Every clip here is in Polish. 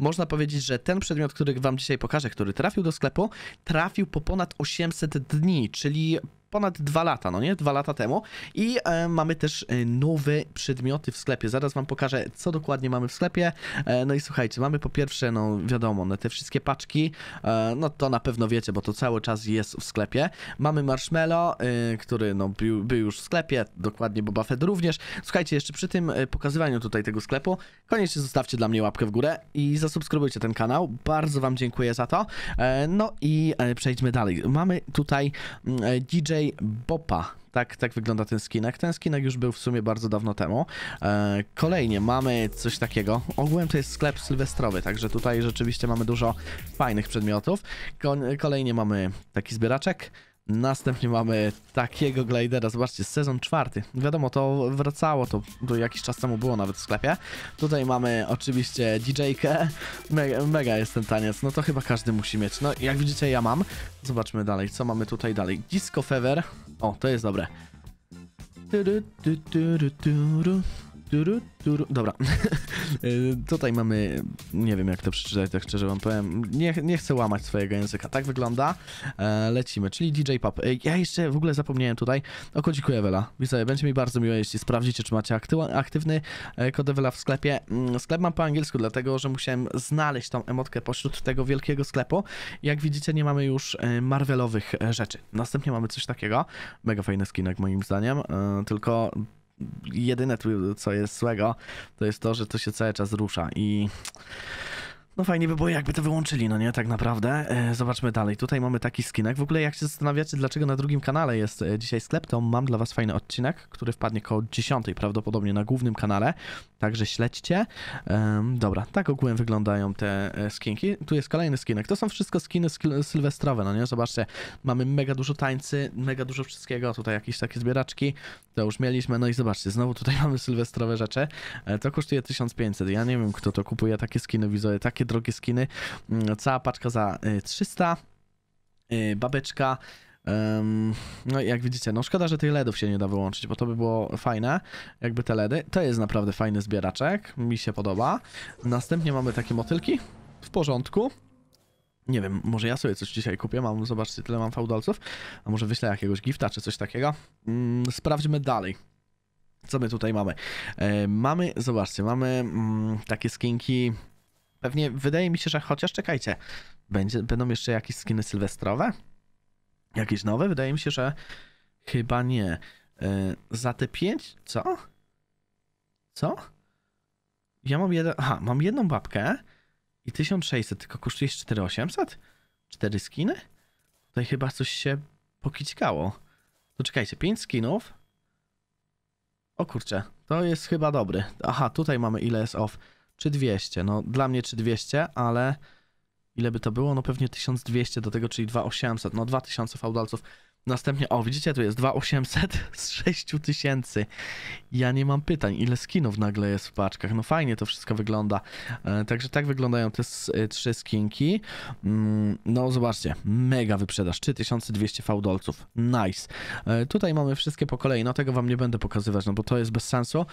można powiedzieć, że ten przedmiot, który wam dzisiaj pokażę, który trafił do sklepu, trafił po ponad 800 dni, czyli ponad dwa lata, no nie? Dwa lata temu. I e, mamy też e, nowe przedmioty w sklepie. Zaraz wam pokażę, co dokładnie mamy w sklepie. E, no i słuchajcie, mamy po pierwsze, no wiadomo, no, te wszystkie paczki, e, no to na pewno wiecie, bo to cały czas jest w sklepie. Mamy marshmallow, e, który no był, był, już w sklepie, dokładnie Boba Fett również. Słuchajcie, jeszcze przy tym e, pokazywaniu tutaj tego sklepu, koniecznie zostawcie dla mnie łapkę w górę i zasubskrybujcie ten kanał. Bardzo wam dziękuję za to. no i przejdźmy dalej. Mamy tutaj mm, DJ Bopa. Tak, tak wygląda ten skinek. Ten skinek już był w sumie bardzo dawno temu. E, kolejnie mamy coś takiego. Ogółem to jest sklep sylwestrowy, także tutaj rzeczywiście mamy dużo fajnych przedmiotów. Ko kolejnie mamy taki zbieraczek. Następnie mamy takiego glidera, zobaczcie, sezon czwarty. Wiadomo, to wracało, to, do jakiś czas temu było nawet w sklepie. Tutaj mamy oczywiście DJ-kę. Mega, mega jest ten taniec, no to chyba każdy musi mieć. No jak widzicie, ja mam. Zobaczmy dalej, co mamy tutaj dalej. Disco Fever. O, to jest dobre. Turu, turu. Dobra. Y, tutaj mamy, nie wiem jak to przeczytać, tak szczerze wam powiem. Nie, nie chcę łamać swojego języka. Tak wygląda. E, lecimy, czyli DJ Pop. E, ja jeszcze w ogóle zapomniałem tutaj o kodziku Ewela. Widzowie, będzie mi bardzo miło, jeśli sprawdzicie, czy macie akty aktywny e, kod Ewela w sklepie. Mm, sklep mam po angielsku, dlatego że musiałem znaleźć tą emotkę pośród tego wielkiego sklepu. Jak widzicie, nie mamy już e, Marvelowych e, rzeczy. Następnie mamy coś takiego. Mega fajny skinek moim zdaniem, e, tylko jedyne, co jest złego, to jest to, że to się cały czas rusza i... No fajnie by było, jakby to wyłączyli, no nie, tak naprawdę. E, zobaczmy dalej. Tutaj mamy taki skinek. W ogóle jak się zastanawiacie, dlaczego na drugim kanale jest e, dzisiaj sklep, to mam dla was fajny odcinek, który wpadnie koło 10 prawdopodobnie na głównym kanale. Także śledźcie. Um, dobra, tak ogółem wyglądają te e, skinki. Tu jest kolejny skinek. To są wszystko skiny sylwestrowe, no nie? Zobaczcie, mamy mega dużo tańcy, mega dużo wszystkiego. Tutaj jakieś takie zbieraczki, to już mieliśmy. No i zobaczcie, znowu tutaj mamy sylwestrowe rzeczy. E, to kosztuje 1500. Ja nie wiem, kto to kupuje, takie skiny widzę, takie drogie skiny. Mm, cała paczka za 300. E, babeczka, Um, no i jak widzicie, no szkoda, że tych LEDów się nie da wyłączyć, bo to by było fajne, jakby te LEDy. To jest naprawdę fajny zbieraczek, mi się podoba. Następnie mamy takie motylki, w porządku. Nie wiem, może ja sobie coś dzisiaj kupię, mam, zobaczcie, tyle mam fałdolców. A może wyślę jakiegoś gifta czy coś takiego. Mm, sprawdźmy dalej. Co my tutaj mamy? E, mamy, zobaczcie, mamy mm, takie skinki... Pewnie, wydaje mi się, że chociaż czekajcie, będzie, będą jeszcze jakieś skiny sylwestrowe? Jakieś nowe? Wydaje mi się, że chyba nie. Yy, za te 5. Co? Co? Ja mam jeden... Aha, mam jedną babkę i 1600, tylko kosztuje 4800? 4 skiny? Tutaj chyba coś się pokicikało. To czekajcie, 5 skinów. O kurczę, to jest chyba dobry. Aha, tutaj mamy ile jest off. 3200, no dla mnie 3200, ale ile by to było? No pewnie 1200 do tego, czyli 2800, no 2000 fałdalców Następnie, o widzicie, tu jest 2800 z 6000. Ja nie mam pytań, ile skinów nagle jest w paczkach. No fajnie to wszystko wygląda. E, także tak wyglądają te e, trzy skinki. Mm, no zobaczcie, mega wyprzedaż, 3200 fałdolców. Nice. E, tutaj mamy wszystkie po kolei, no tego wam nie będę pokazywać, no bo to jest bez sensu.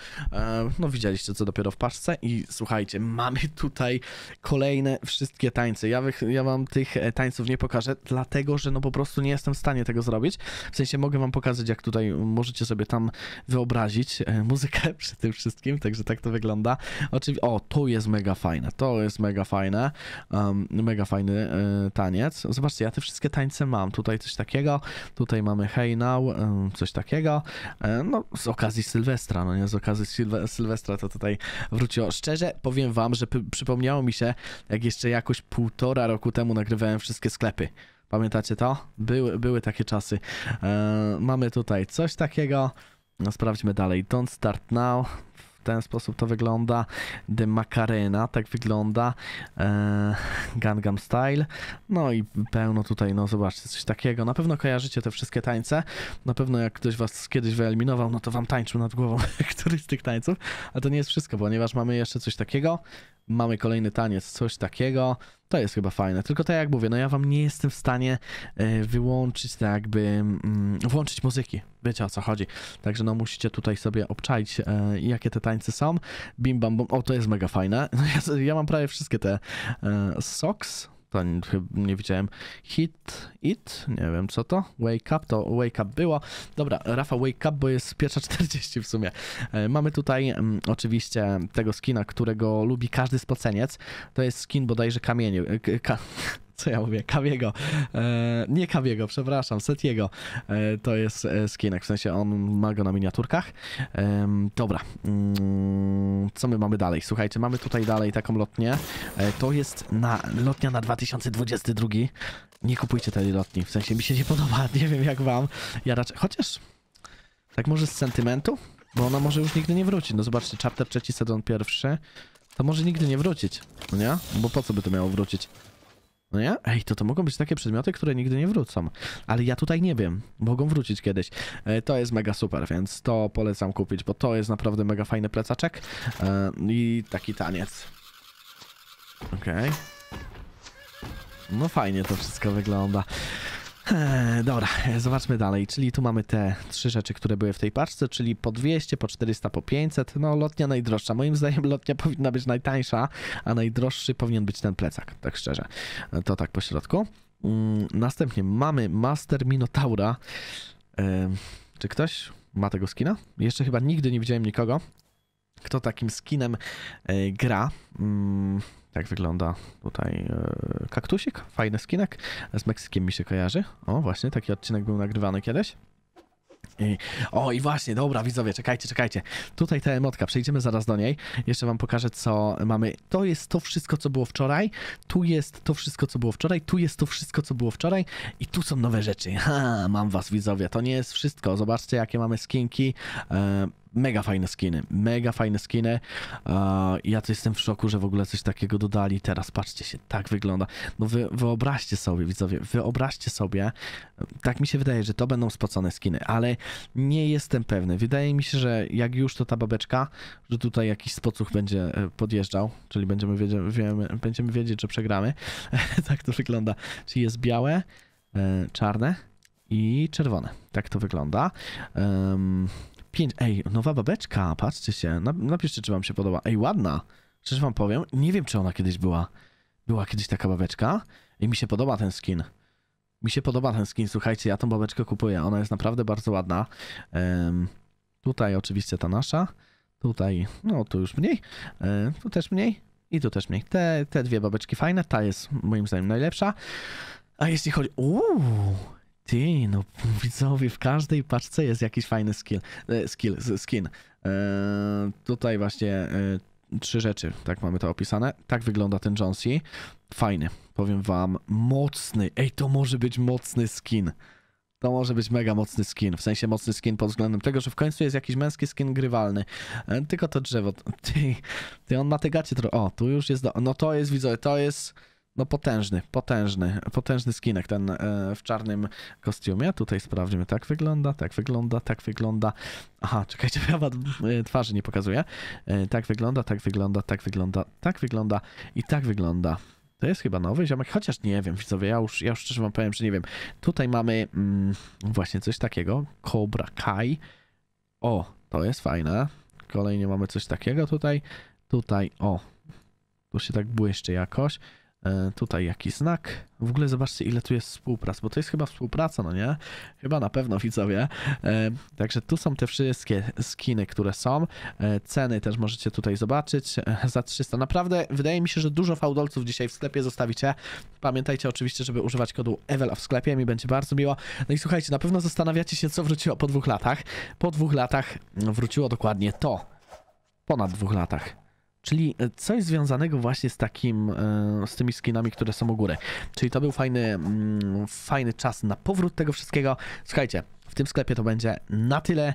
No widzieliście co dopiero w paczce i słuchajcie, mamy tutaj kolejne wszystkie tańce. Ja, ja wam tych tańców nie pokażę, dlatego że no po prostu nie jestem w stanie tego zrobić robić. W sensie mogę wam pokazać, jak tutaj możecie sobie tam wyobrazić e, muzykę przy tym wszystkim, także tak to wygląda. Oczywiście, o, to jest mega fajne, to jest mega fajne, um, mega fajny y, taniec. Zobaczcie, ja te wszystkie tańce mam, tutaj coś takiego, tutaj mamy Hey Now, y, coś takiego, y, no z okazji Sylwestra, no nie, z okazji Sylwe Sylwestra to tutaj wróciło. Szczerze powiem wam, że przypomniało mi się, jak jeszcze jakoś półtora roku temu nagrywałem wszystkie sklepy. Pamiętacie to? Były, były takie czasy. E, mamy tutaj coś takiego. No, sprawdźmy dalej. Don't start now. W ten sposób to wygląda. The Macarena, tak wygląda. E, Gangnam Style. No i pełno tutaj, no zobaczcie, coś takiego. Na pewno kojarzycie te wszystkie tańce. Na pewno jak ktoś was kiedyś wyeliminował, no to wam tańczył nad głową któryś z tych tańców. Ale to nie jest wszystko, ponieważ mamy jeszcze coś takiego. Mamy kolejny taniec, coś takiego. To jest chyba fajne. Tylko tak jak mówię, no ja wam nie jestem w stanie e, wyłączyć tak jakby, mm, włączyć muzyki. Wiecie o co chodzi. Także no musicie tutaj sobie obczaić e, jakie te tańce są. Bim bam bum. O, to jest mega fajne. No ja, ja mam prawie wszystkie te e, socks to nie widziałem. Hit It? Nie wiem co to. Wake Up to Wake Up było. Dobra, Rafa Wake Up, bo jest pierwsza 40 w sumie. E, mamy tutaj m, mm, oczywiście tego skina, którego lubi każdy spoceniec. To jest skin bodajże kamieniu. E, co ja mówię, Kawiego, e, nie Kawiego, przepraszam, Setiego, e, to jest e, skinek, w sensie on ma go na miniaturkach. E, dobra, mm, co my mamy dalej? Słuchajcie, mamy tutaj dalej taką lotnię, e, to jest na lotnia na 2022, nie kupujcie tej lotni, w sensie mi się nie podoba, nie wiem jak wam, ja raczej, chociaż tak może z sentymentu, bo ona może już nigdy nie wróci, no zobaczcie, charter trzeci, sezon pierwszy, to może nigdy nie wrócić, no nie? Bo po co by to miało wrócić? No ja? Ej, to to mogą być takie przedmioty, które nigdy nie wrócą. Ale ja tutaj nie wiem. Mogą wrócić kiedyś. E, to jest mega super, więc to polecam kupić, bo to jest naprawdę mega fajny plecaczek. E, I taki taniec. Okej. Okay. No fajnie to wszystko wygląda. Eee, dobra, e, zobaczmy dalej. Czyli tu mamy te trzy rzeczy, które były w tej paczce, czyli po 200, po 400, po 500. No, lotnia najdroższa. Moim zdaniem lotnia powinna być najtańsza, a najdroższy powinien być ten plecak, tak szczerze. E, to tak po środku. Mm, następnie mamy Master Minotaura. Eee, czy ktoś ma tego skina? Jeszcze chyba nigdy nie widziałem nikogo kto takim skinem e, gra. Mm, jak wygląda tutaj e, kaktusik? Fajny skinek. Z Meksykiem mi się kojarzy. O, właśnie, taki odcinek był nagrywany kiedyś. I, o i właśnie, dobra widzowie, czekajcie, czekajcie. Tutaj ta emotka, przejdziemy zaraz do niej. Jeszcze wam pokażę, co mamy. To jest to wszystko, co było wczoraj. Tu jest to wszystko, co było wczoraj. Tu jest to wszystko, co było wczoraj. I tu są nowe rzeczy. Ha, mam was widzowie, to nie jest wszystko. Zobaczcie, jakie mamy skinki. Yy mega fajne skiny, mega fajne skiny. Ja to jestem w szoku, że w ogóle coś takiego dodali. Teraz patrzcie się, tak wygląda. No wy, wyobraźcie sobie, widzowie, wyobraźcie sobie, tak mi się wydaje, że to będą spocone skiny, ale nie jestem pewny. Wydaje mi się, że jak już to ta babeczka, że tutaj jakiś spocuch będzie e, podjeżdżał, czyli będziemy, wiedzieć, wiemy, będziemy wiedzieć, że przegramy. tak to wygląda. Czyli jest białe, e, czarne i czerwone. Tak to wygląda. Um, 5. Ej, nowa babeczka, patrzcie się. Napiszcie, czy wam się podoba. Ej, ładna. Szczerze wam powiem, nie wiem, czy ona kiedyś była. Była kiedyś taka babeczka i mi się podoba ten skin. Mi się podoba ten skin, słuchajcie, ja tą babeczkę kupuję. Ona jest naprawdę bardzo ładna. Um, tutaj oczywiście ta nasza. Tutaj, no tu już mniej. Um, tu też mniej. I tu też mniej. Te, te dwie babeczki fajne. Ta jest moim zdaniem najlepsza. A jeśli chodzi... Uuu, ty, no widzowie, w każdej paczce jest jakiś fajny skill, e, skill skin. Eee, tutaj właśnie e, trzy rzeczy, tak mamy to opisane. Tak wygląda ten Jonesy. Fajny, powiem wam, mocny. Ej, to może być mocny skin. To może być mega mocny skin, w sensie mocny skin pod względem tego, że w końcu jest jakiś męski skin grywalny. E, tylko to drzewo, ty, ty on ma te gacie trochę, o, tu już jest, do... no to jest, widzowie, to jest... No potężny, potężny, potężny skinek ten e, w czarnym kostiumie. Tutaj sprawdzimy, tak wygląda, tak wygląda, tak wygląda. Aha, czekajcie, prawa e, twarzy nie pokazuje. Tak wygląda, tak wygląda, tak wygląda, tak wygląda i tak wygląda. To jest chyba nowy ziomek, chociaż nie wiem, widzowie, ja już, ja już szczerze wam powiem, że nie wiem. Tutaj mamy mm, właśnie coś takiego, Cobra Kai. O, to jest fajne. Kolejnie mamy coś takiego tutaj. Tutaj, o, tu się tak błyszczy jakoś. E, tutaj jakiś znak. W ogóle zobaczcie, ile tu jest współprac, bo to jest chyba współpraca, no nie? Chyba na pewno widzowie. E, także tu są te wszystkie skiny, które są. E, ceny też możecie tutaj zobaczyć za 300. Naprawdę wydaje mi się, że dużo fałdolców dzisiaj w sklepie zostawicie. Pamiętajcie oczywiście, żeby używać kodu Evela w sklepie, mi będzie bardzo miło. No i słuchajcie, na pewno zastanawiacie się, co wróciło po dwóch latach. Po dwóch latach wróciło dokładnie to. Ponad dwóch latach Czyli e, coś związanego właśnie z takim, e, z tymi skinami, które są u góry. Czyli to był fajny, mm, fajny czas na powrót tego wszystkiego. Słuchajcie, w tym sklepie to będzie na tyle.